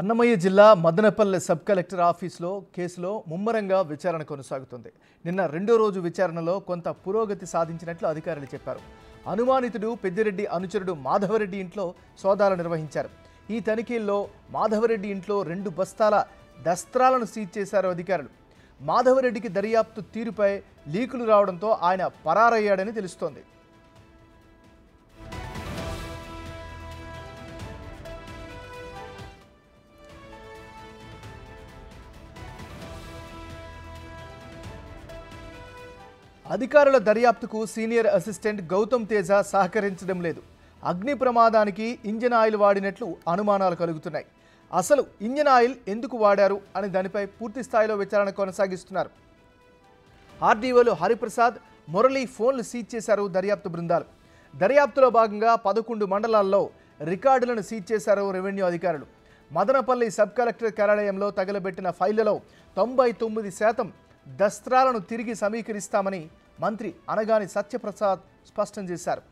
అన్నమయ్య జిల్లా Madanapalle sub collector ఆఫీస్లో కేసులో ముమ్మరంగా విచారణ కొనసాగుతుంది నిన్న రెండో రోజు విచారణలో కొంత పురోగతి సాధించినట్లు అధికారులు చెప్పారు అనుమానితుడు పెద్దిరెడ్డి అనుచరుడు మాధవరెడ్డి ఇంట్లో సోదాలు నిర్వహించారు ఈ తనిఖీల్లో మాధవరెడ్డి ఇంట్లో రెండు బస్తాల దస్త్రాలను సీజ్ చేశారు అధికారులు మాధవరెడ్డికి దర్యాప్తు తీరుపై లీకులు రావడంతో ఆయన పరారయ్యాడని తెలుస్తోంది అధికారుల దర్యాప్తుకు సీనియర్ అసిస్టెంట్ గౌతమ్ తేజ సహకరించడం లేదు అగ్ని ప్రమాదానికి ఇంజన్ ఆయిల్ వాడినట్లు అనుమానాలు కలుగుతున్నాయి అసలు ఇంజన్ ఆయిల్ ఎందుకు వాడారు అనే దానిపై పూర్తి స్థాయిలో విచారణ కొనసాగిస్తున్నారు ఆర్డీఓలు హరిప్రసాద్ మురళి ఫోన్లు సీజ్ చేశారు దర్యాప్తు బృందాలు దర్యాప్తులో భాగంగా పదకొండు మండలాల్లో రికార్డులను సీజ్ చేశారు రెవెన్యూ అధికారులు మదనపల్లి సబ్ కలెక్టర్ కార్యాలయంలో తగలబెట్టిన ఫైళ్లలో తొంభై తొమ్మిది శాతం దస్త్రాలను తిరిగి సమీకరిస్తామని మంత్రి అనగాని సత్యప్రసాద్ స్పష్టం చేశారు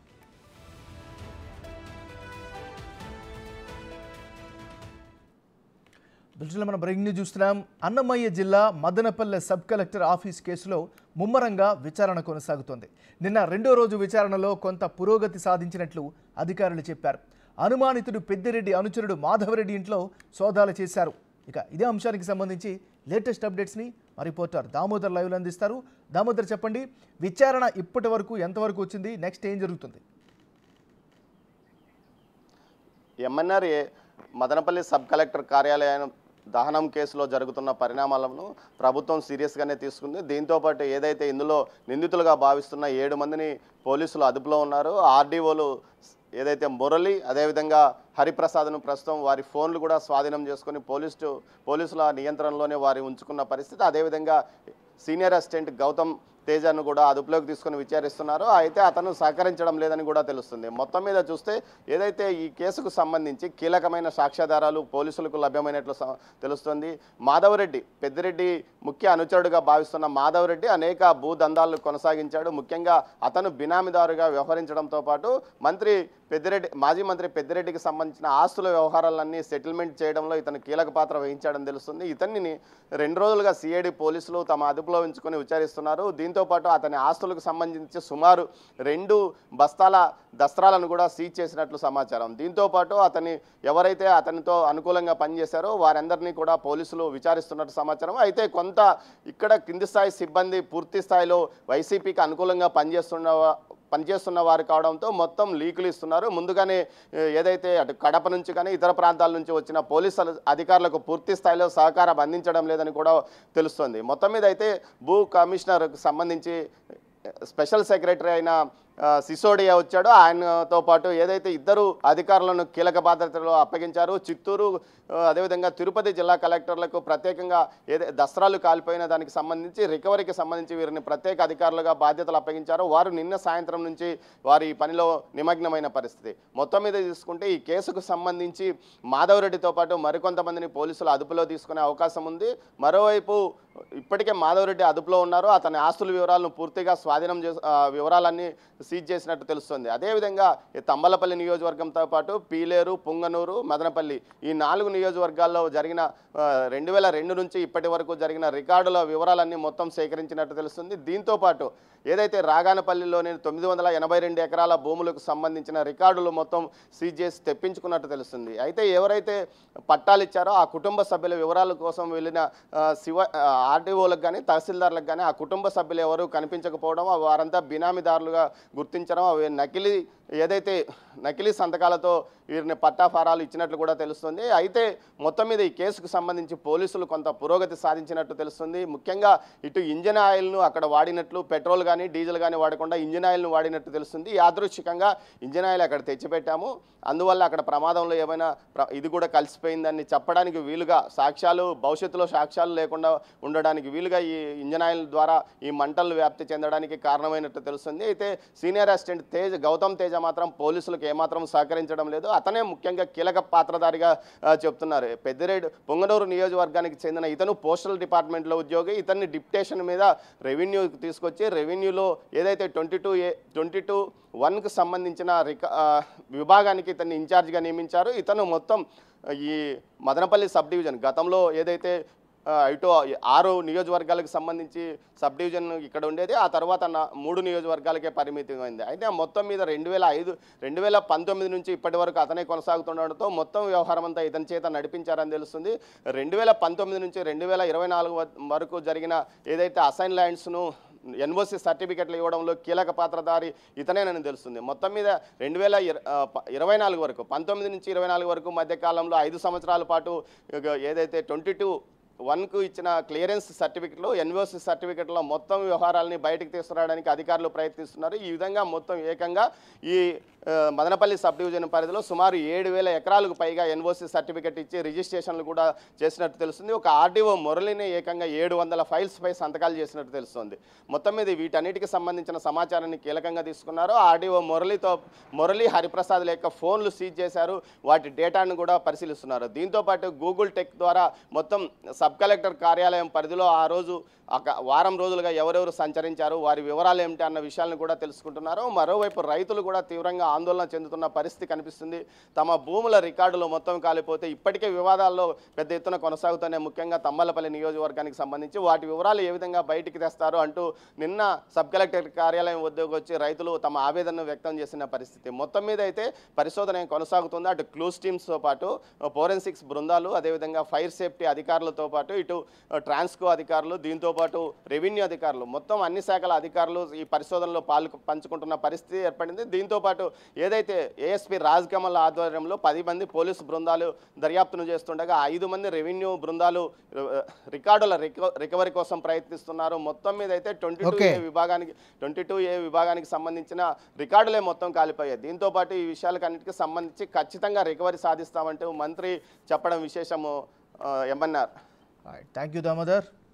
దృష్టిలో మనం బ్రేకింగ్ న్యూస్ చూస్తున్నాం అన్నమయ్య జిల్లా మదనపల్లె సబ్ కలెక్టర్ ఆఫీస్ కేసులో ముమ్మరంగా విచారణ కొనసాగుతోంది నిన్న రెండో రోజు విచారణలో కొంత పురోగతి సాధించినట్లు అధికారులు చెప్పారు అనుమానితుడు పెద్దిరెడ్డి అనుచరుడు మాధవరెడ్డి ఇంట్లో సోదాలు చేశారు ఇక ఇదే అంశానికి సంబంధించి లేటెస్ట్ అప్డేట్స్ని మా రిపోర్టర్ దామోదర్ లైవ్లు అందిస్తారు దామోదర్ చెప్పండి విచారణ ఇప్పటి వరకు ఎంతవరకు వచ్చింది నెక్స్ట్ ఏం జరుగుతుంది ఎంఎన్ఆర్ఏ మదనపల్లి సబ్ కలెక్టర్ కార్యాలయం దహనం కేసులో జరుగుతున్న పరిణామాలను ప్రభుత్వం సీరియస్గానే తీసుకుంది దీంతోపాటు ఏదైతే ఇందులో నిందితులుగా భావిస్తున్న ఏడు మందిని పోలీసులు అదుపులో ఉన్నారు ఆర్డీఓలు ఏదైతే మురళి అదేవిధంగా హరిప్రసాద్ను ప్రస్తుతం వారి ఫోన్లు కూడా స్వాధీనం చేసుకుని పోలీసు పోలీసుల నియంత్రణలోనే వారి ఉంచుకున్న పరిస్థితి అదేవిధంగా సీనియర్ అసిస్టెంట్ గౌతమ్ తేజను కూడా అదుపులోకి తీసుకుని విచారిస్తున్నారు అయితే అతను సహకరించడం లేదని కూడా తెలుస్తుంది మొత్తం మీద చూస్తే ఏదైతే ఈ కేసుకు సంబంధించి కీలకమైన సాక్ష్యాధారాలు పోలీసులకు లభ్యమైనట్లు తెలుస్తుంది మాధవరెడ్డి పెద్దిరెడ్డి ముఖ్య అనుచరుడుగా భావిస్తున్న మాధవరెడ్డి అనేక భూదందాలను కొనసాగించాడు ముఖ్యంగా అతను బినామీదారుగా వ్యవహరించడంతో పాటు మంత్రి పెద్దిరెడ్డి మాజీ మంత్రి పెద్దిరెడ్డికి సంబంధించిన ఆస్తుల వ్యవహారాలన్నీ సెటిల్మెంట్ చేయడంలో ఇతను కీలక పాత్ర వహించాడని తెలుస్తుంది ఇతన్ని రెండు రోజులుగా సిఐడి పోలీసులు తమ అదుపులో ఉంచుకొని విచారిస్తున్నారు దీంతోపాటు అతని ఆస్తులకు సంబంధించి సుమారు రెండు బస్తాల దస్త్రాలను కూడా సీజ్ చేసినట్లు సమాచారం దీంతోపాటు అతని ఎవరైతే అతనితో అనుకూలంగా పనిచేశారో వారందరినీ కూడా పోలీసులు విచారిస్తున్నట్టు సమాచారం అయితే కొంత ఇక్కడ కింది స్థాయి సిబ్బంది పూర్తి స్థాయిలో వైసీపీకి అనుకూలంగా పనిచేస్తున్న పనిచేస్తున్న వారు కావడంతో మొత్తం లీకులు ఇస్తున్నారు ముందుగానే ఏదైతే అటు కడప నుంచి కానీ ఇతర ప్రాంతాల నుంచి వచ్చిన పోలీసు అధికారులకు పూర్తి స్థాయిలో సహకారం అందించడం లేదని కూడా తెలుస్తుంది మొత్తం మీద అయితే భూ కమిషనర్కు సంబంధించి స్పెషల్ సెక్రటరీ అయిన సిసోడియా వచ్చాడో ఆయనతో పాటు ఏదైతే ఇద్దరు అధికారులను కీలక బాధ్యతలో అప్పగించారు చిత్తూరు అదేవిధంగా తిరుపతి జిల్లా కలెక్టర్లకు ప్రత్యేకంగా ఏదైతే దసరాలు కాలిపోయిన దానికి సంబంధించి రికవరీకి సంబంధించి వీరిని ప్రత్యేక అధికారులుగా బాధ్యతలు అప్పగించారు వారు నిన్న సాయంత్రం నుంచి వారి పనిలో నిమగ్నమైన పరిస్థితి మొత్తం మీద తీసుకుంటే ఈ కేసుకు సంబంధించి మాధవరెడ్డితో పాటు మరికొంతమందిని పోలీసులు అదుపులో తీసుకునే అవకాశం ఉంది మరోవైపు ఇప్పటికే మాధవరెడ్డి అదుపులో ఉన్నారు అతని ఆస్తుల వివరాలను పూర్తిగా స్వాధీనం చేసు వివరాలన్నీ సీజ్ చేసినట్టు తెలుస్తుంది అదేవిధంగా తమ్మలపల్లి నియోజకవర్గంతో పాటు పీలేరు పుంగనూరు మదనపల్లి ఈ నాలుగు నియోజకవర్గాల్లో జరిగిన రెండు వేల రెండు నుంచి ఇప్పటి వరకు జరిగిన రికార్డుల వివరాలన్నీ మొత్తం సేకరించినట్టు తెలుస్తుంది దీంతోపాటు ఏదైతే రాగానపల్లిలోని తొమ్మిది వందల ఎనభై రెండు ఎకరాల భూములకు సంబంధించిన రికార్డులు మొత్తం సీజ్ చేసి తెప్పించుకున్నట్టు తెలుస్తుంది అయితే ఎవరైతే పట్టాలు ఇచ్చారో ఆ కుటుంబ సభ్యుల వివరాల కోసం వెళ్ళిన శివ ఆర్డీఓలకు కానీ తహసీల్దార్లకు కానీ ఆ కుటుంబ సభ్యులు ఎవరు కనిపించకపోవడం వారంతా బినామీదారులుగా గుర్తించడం అవి నకిలీ ఏదైతే నకిలీ సంతకాలతో వీరిని పట్టాఫారాలు ఇచ్చినట్లు కూడా తెలుస్తుంది అయితే మొత్తం మీద ఈ కేసుకు సంబంధించి పోలీసులు కొంత పురోగతి సాధించినట్టు తెలుస్తుంది ముఖ్యంగా ఇటు ఇంజిన్ ఆయిల్ను అక్కడ వాడినట్లు పెట్రోల్ కానీ డీజిల్ కానీ వాడకుండా ఇంజిన్ ఆయిల్ను వాడినట్టు తెలుస్తుంది యాదృచ్ఛికంగా ఇంజిన్ ఆయిల్ అక్కడ తెచ్చిపెట్టాము అందువల్ల అక్కడ ప్రమాదంలో ఏమైనా ఇది కూడా కలిసిపోయిందని చెప్పడానికి వీలుగా సాక్ష్యాలు భవిష్యత్తులో సాక్ష్యాలు లేకుండా ఉండడానికి వీలుగా ఈ ఇంజిన్ ఆయిల్ ద్వారా ఈ మంటలు వ్యాప్తి చెందడానికి కారణమైనట్టు తెలుస్తుంది అయితే సీనియర్ అసిస్టెంట్ తేజ్ గౌతమ్ తేజ మాత్రం పోలీసులకు మనకి ఏమాత్రం సహకరించడం లేదు అతనే ముఖ్యంగా కీలక పాత్రధారిగా చెప్తున్నారు పెద్దిరెడ్డి పొంగనూరు నియోజకవర్గానికి చెందిన ఇతను పోస్టల్ డిపార్ట్మెంట్లో ఉద్యోగి ఇతన్ని డిప్టేషన్ మీద రెవెన్యూ తీసుకొచ్చి రెవెన్యూలో ఏదైతే twenty two A twenty two వన్కు సంబంధించిన రిక విభాగానికి ఇతన్ని ఇన్ఛార్జ్గా నియమించారు ఇతను మొత్తం ఈ మదనపల్లి సబ్ డివిజన్ గతంలో ఏదైతే ఇటు ఆరు నియోజకవర్గాలకు సంబంధించి సబ్ డివిజన్ ఇక్కడ ఉండేది ఆ తర్వాత మూడు నియోజకవర్గాలకే పరిమితమైంది అయితే మొత్తం మీద రెండు వేల ఐదు రెండు వేల పంతొమ్మిది నుంచి ఇప్పటి వరకు అతనే కొనసాగుతుండడంతో మొత్తం వ్యవహారం అంతా ఇతని చేత నడిపించారని తెలుస్తుంది రెండు వేల పంతొమ్మిది నుంచి రెండు వేల ఇరవై నాలుగు వరకు జరిగిన ఏదైతే అసైన్ ల్యాండ్స్ను ఎన్ఓసి సర్టిఫికెట్లు ఇవ్వడంలో కీలక పాత్రధారి ఇతనేనని తెలుస్తుంది మొత్తం మీద రెండు వేల ఇరవై నాలుగు వరకు పంతొమ్మిది నుంచి ఇరవై నాలుగు వరకు మధ్యకాలంలో ఐదు సంవత్సరాల పాటు ఏదైతే ట్వంటీ టూ వన్కు ఇచ్చిన క్లియరెన్స్ సర్టిఫికెట్లు ఎన్ఓసి సర్టిఫికెట్లో మొత్తం వ్యవహారాలని బయటకు తీసుకురావడానికి అధికారులు ప్రయత్నిస్తున్నారు ఈ విధంగా మొత్తం ఏకంగా ఈ మదనపల్లి సబ్ డివిజన్ పరిధిలో సుమారు ఏడు వేల ఎకరాలకు పైగా ఎన్ఓసి సర్టిఫికెట్ ఇచ్చి రిజిస్ట్రేషన్లు కూడా చేసినట్టు తెలుస్తుంది ఒక ఆర్డీఓ మురళిని ఏకంగా ఏడు వందల ఫైల్స్పై సంతకాలు చేసినట్టు తెలుస్తుంది మొత్తం మీద వీటన్నిటికి సంబంధించిన సమాచారాన్ని కీలకంగా తీసుకున్నారు ఆర్డీఓ మురళితో మురళి హరిప్రసాద్ల యొక్క ఫోన్లు సీజ్ చేశారు వాటి డేటాను కూడా పరిశీలిస్తున్నారు దీంతోపాటు గూగుల్ టెక్ ద్వారా మొత్తం సబ్ కలెక్టర్ కార్యాలయం పరిధిలో ఆ రోజు ఒక వారం రోజులుగా ఎవరెవరు సంచరించారు వారి వివరాలు ఏమిటి అన్న విషయాలను కూడా తెలుసుకుంటున్నారు మరోవైపు రైతులు కూడా తీవ్రంగా ఆందోళన చెందుతున్న పరిస్థితి కనిపిస్తుంది తమ భూముల రికార్డులు మొత్తం కాలిపోతే ఇప్పటికే వివాదాల్లో పెద్ద ఎత్తున కొనసాగుతున్నాయి ముఖ్యంగా తమ్మలపల్లి నియోజకవర్గానికి సంబంధించి వాటి వివరాలు ఏ విధంగా బయటికి తెస్తారు అంటూ నిన్న సబ్ కలెక్టర్ కార్యాలయం వద్దకు వచ్చి రైతులు తమ ఆవేదనను వ్యక్తం చేసిన పరిస్థితి మొత్తం మీద అయితే పరిశోధన కొనసాగుతుంది అటు క్లూస్ టీమ్స్తో పాటు ఫోరెన్సిక్స్ బృందాలు అదేవిధంగా ఫైర్ సేఫ్టీ అధికారులతో పాటు ఇటు ట్రాన్స్కో అధికారులు దీంతోపాటు రెవెన్యూ అధికారులు మొత్తం అన్ని శాఖల అధికారులు ఈ పరిశోధనలో పాలు పంచుకుంటున్న పరిస్థితి ఏర్పడింది దీంతోపాటు ఏదైతే ఏఎస్పీ రాజ్ కమల్ ఆధ్వర్యంలో పది మంది పోలీసు బృందాలు దర్యాప్తును చేస్తుండగా ఐదు మంది రెవెన్యూ బృందాలు రికార్డుల రికవరీ కోసం ప్రయత్నిస్తున్నారు మొత్తం మీద అయితే ట్వంటీ ఏ విభాగానికి ట్వంటీ ఏ విభాగానికి సంబంధించిన రికార్డులే మొత్తం కాలిపోయాయి దీంతోపాటు ఈ విషయాలకన్నిటికీ సంబంధించి ఖచ్చితంగా రికవరీ సాధిస్తామంటూ మంత్రి చెప్పడం విశేషము ఎమ్మెన్ఆర్ All right. Thank you, Damodar.